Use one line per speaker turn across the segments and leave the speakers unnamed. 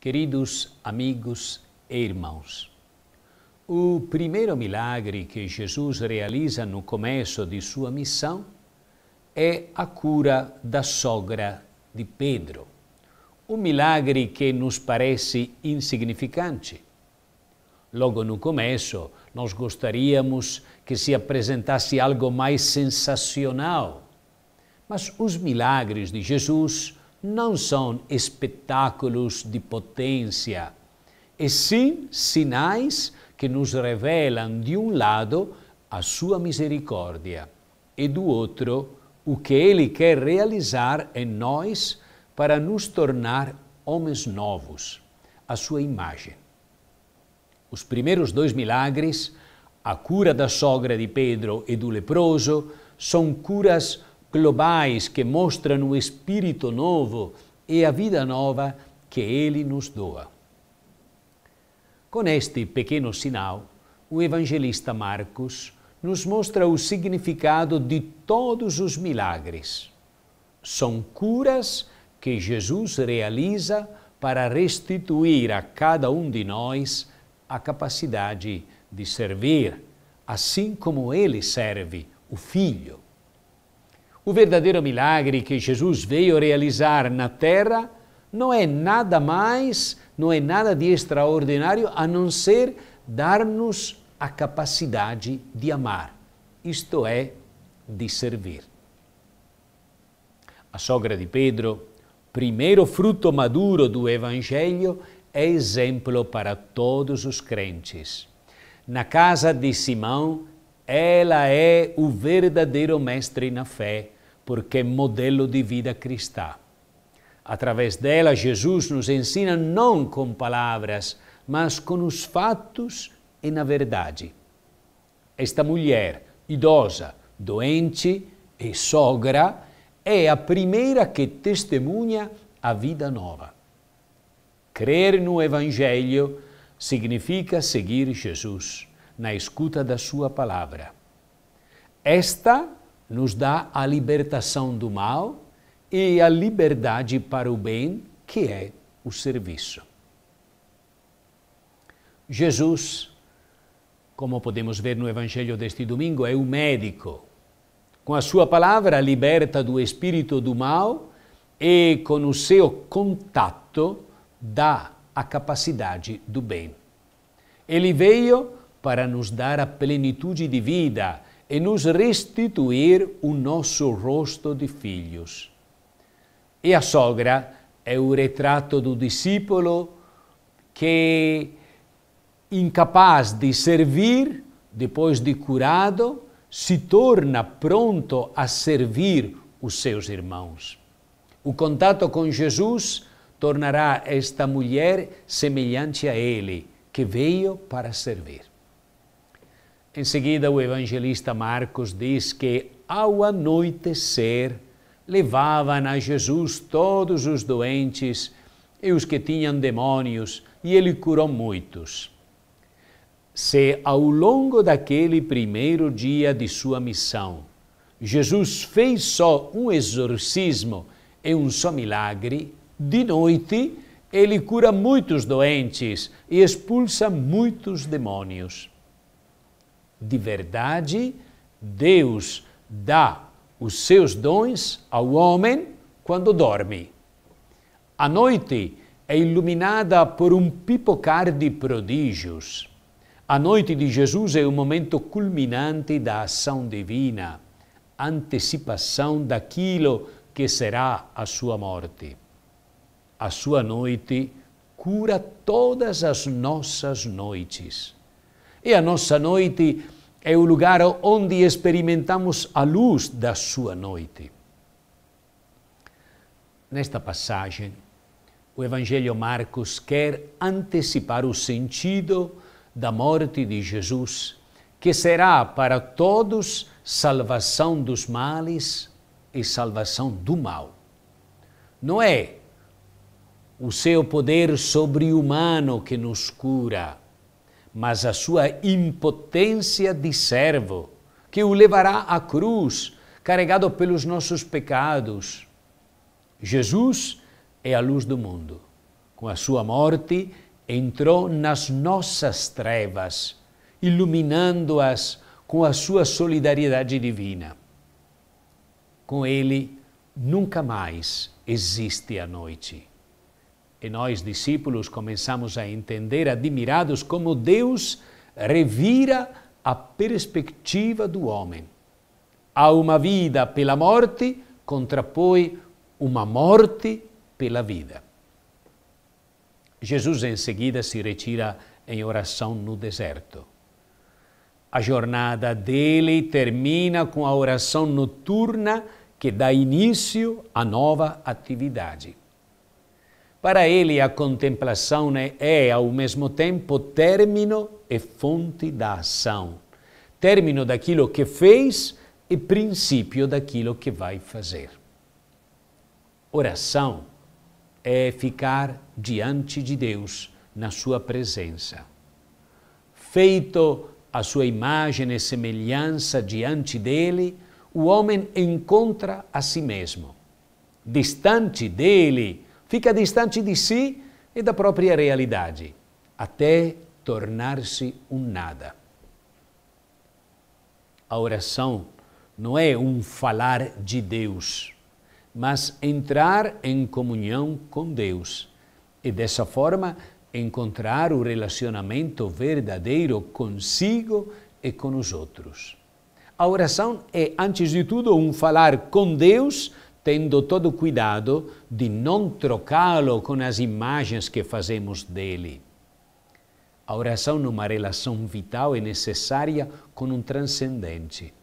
Queridos amigos e irmãos, o primeiro milagre que Jesus realiza no começo de sua missão é a cura da sogra de Pedro. Um milagre que nos parece insignificante. Logo no começo, nós gostaríamos que se apresentasse algo mais sensacional. Mas os milagres de Jesus não são espetáculos de potência, e sim sinais que nos revelam, de um lado, a sua misericórdia e do outro, o que Ele quer realizar em nós para nos tornar homens novos, a sua imagem. Os primeiros dois milagres, a cura da sogra de Pedro e do leproso, são curas globais que mostram o espírito novo e a vida nova que ele nos doa. Com este pequeno sinal, o evangelista Marcos nos mostra o significado de todos os milagres. São curas que Jesus realiza para restituir a cada um de nós a capacidade de servir, assim como ele serve o Filho. O verdadeiro milagre que Jesus veio realizar na terra não é nada mais, não é nada de extraordinário a não ser dar-nos a capacidade de amar, isto é, de servir. A sogra de Pedro, primeiro fruto maduro do Evangelho, é exemplo para todos os crentes. Na casa de Simão, ela é o verdadeiro mestre na fé porque é modelo de vida cristã. Através dela, Jesus nos ensina não com palavras, mas com os fatos e na verdade. Esta mulher, idosa, doente e sogra, é a primeira que testemunha a vida nova. Crer no Evangelho significa seguir Jesus na escuta da Sua palavra. Esta nos dá a libertação do mal e a liberdade para o bem, que é o serviço. Jesus, como podemos ver no Evangelho deste domingo, é o médico. Com a sua palavra, liberta do espírito do mal e, com o seu contato, dá a capacidade do bem. Ele veio para nos dar a plenitude de vida e nos restituir o nosso rosto de filhos. E a sogra é o retrato do discípulo que, incapaz de servir, depois de curado, se torna pronto a servir os seus irmãos. O contato com Jesus tornará esta mulher semelhante a ele, que veio para servir. Em seguida, o evangelista Marcos diz que, ao anoitecer, levavam a Jesus todos os doentes e os que tinham demônios, e ele curou muitos. Se ao longo daquele primeiro dia de sua missão, Jesus fez só um exorcismo e um só milagre, de noite ele cura muitos doentes e expulsa muitos demônios de verdade, Deus dá os seus dons ao homem quando dorme. A noite é iluminada por um pipocar de prodígios. A noite de Jesus é o momento culminante da ação divina, antecipação daquilo que será a sua morte. A sua noite cura todas as nossas noites. E a nossa noite é o lugar onde experimentamos a luz da sua noite. Nesta passagem, o Evangelho Marcos quer antecipar o sentido da morte de Jesus, que será para todos salvação dos males e salvação do mal. Não é o seu poder sobre-humano que nos cura, mas a sua impotência de servo, que o levará à cruz, carregado pelos nossos pecados. Jesus é a luz do mundo. Com a sua morte, entrou nas nossas trevas, iluminando-as com a sua solidariedade divina. Com ele, nunca mais existe a noite. E nós, discípulos, começamos a entender, admirados, como Deus revira a perspectiva do homem. Há uma vida pela morte, contrapõe uma morte pela vida. Jesus em seguida se retira em oração no deserto. A jornada dele termina com a oração noturna que dá início à nova atividade. Para ele, a contemplação né, é, ao mesmo tempo, término e fonte da ação. Término daquilo que fez e princípio daquilo que vai fazer. Oração é ficar diante de Deus, na sua presença. Feito a sua imagem e semelhança diante dele, o homem encontra a si mesmo. Distante dele, fica distante de si e da própria realidade, até tornar-se um nada. A oração não é um falar de Deus, mas entrar em comunhão com Deus e dessa forma encontrar o relacionamento verdadeiro consigo e com os outros. A oração é, antes de tudo, um falar com Deus tendo todo o cuidado de não trocá-lo com as imagens que fazemos dele. A oração numa relação vital é necessária com um transcendente.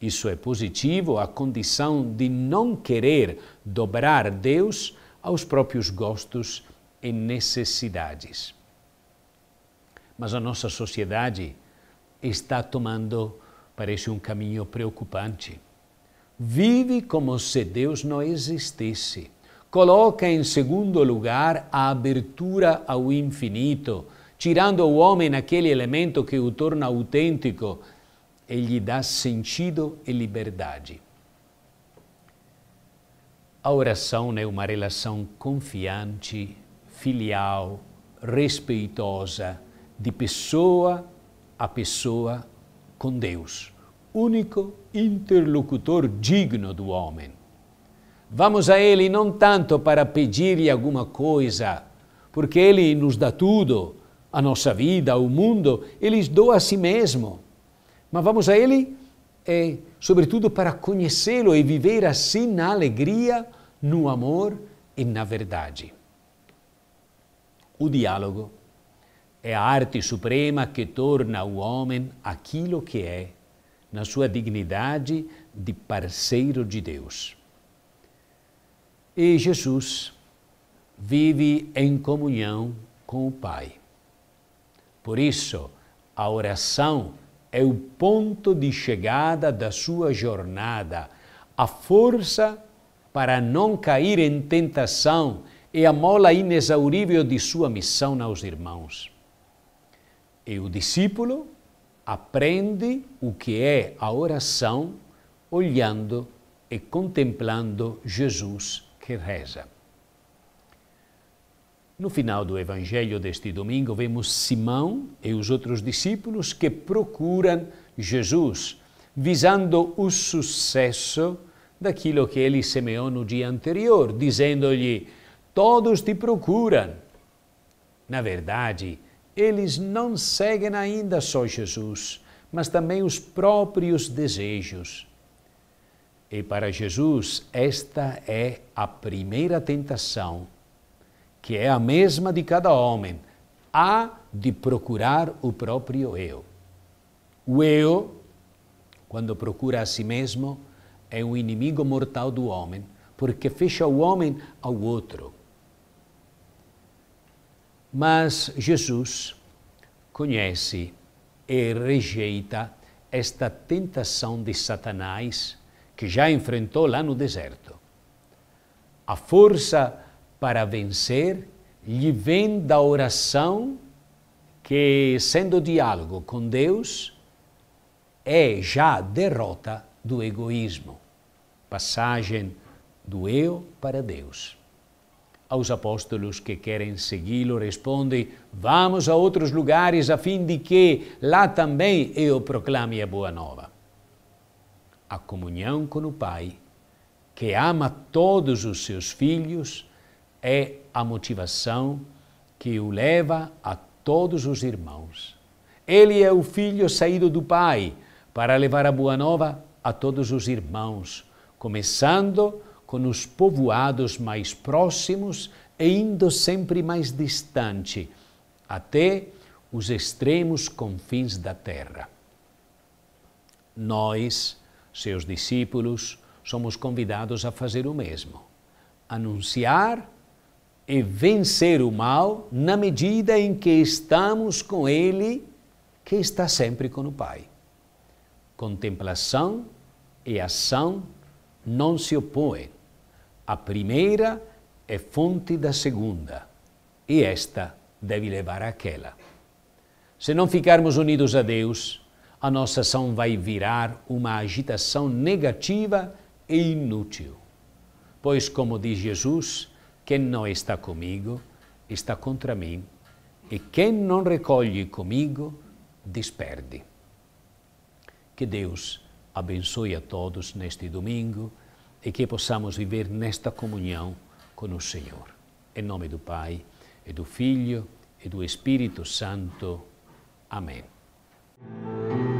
Isso é positivo à condição de não querer dobrar Deus aos próprios gostos e necessidades. Mas a nossa sociedade está tomando, parece, um caminho preocupante Vive como se Deus não existisse. Coloca em segundo lugar a abertura ao infinito, tirando o homem aquele elemento que o torna autêntico e lhe dá sentido e liberdade. A oração é uma relação confiante, filial, respeitosa, de pessoa a pessoa com Deus único interlocutor digno do homem. Vamos a Ele não tanto para pedir-lhe alguma coisa, porque Ele nos dá tudo, a nossa vida, o mundo, Ele doa a si mesmo. Mas vamos a Ele, é, sobretudo, para conhecê-lo e viver assim na alegria, no amor e na verdade. O diálogo é a arte suprema que torna o homem aquilo que é na sua dignidade de parceiro de Deus. E Jesus vive em comunhão com o Pai. Por isso, a oração é o ponto de chegada da sua jornada, a força para não cair em tentação e a mola inexaurível de sua missão aos irmãos. E o discípulo aprende o que é a oração olhando e contemplando Jesus que reza. No final do Evangelho deste domingo, vemos Simão e os outros discípulos que procuram Jesus, visando o sucesso daquilo que ele semeou no dia anterior, dizendo-lhe: Todos te procuram. Na verdade, eles não seguem ainda só Jesus, mas também os próprios desejos. E para Jesus, esta é a primeira tentação, que é a mesma de cada homem, a de procurar o próprio eu. O eu, quando procura a si mesmo, é um inimigo mortal do homem, porque fecha o homem ao outro. Mas Jesus conhece e rejeita esta tentação de Satanás que já enfrentou lá no deserto. A força para vencer lhe vem da oração que, sendo diálogo com Deus, é já derrota do egoísmo. Passagem do eu para Deus aos apóstolos que querem segui-lo, responde: Vamos a outros lugares a fim de que lá também eu proclame a boa nova. A comunhão com o Pai, que ama todos os seus filhos, é a motivação que o leva a todos os irmãos. Ele é o filho saído do Pai para levar a boa nova a todos os irmãos, começando com os povoados mais próximos e indo sempre mais distante, até os extremos confins da terra. Nós, seus discípulos, somos convidados a fazer o mesmo: anunciar e vencer o mal na medida em que estamos com Ele, que está sempre com o Pai. Contemplação e ação não se opõem a primeira é fonte da segunda, e esta deve levar àquela. Se não ficarmos unidos a Deus, a nossa ação vai virar uma agitação negativa e inútil. Pois, como diz Jesus, quem não está comigo está contra mim, e quem não recolhe comigo desperde. Que Deus abençoe a todos neste domingo e que possamos viver nesta comunhão com o Senhor. Em nome do Pai, e do Filho e do Espírito Santo. Amém.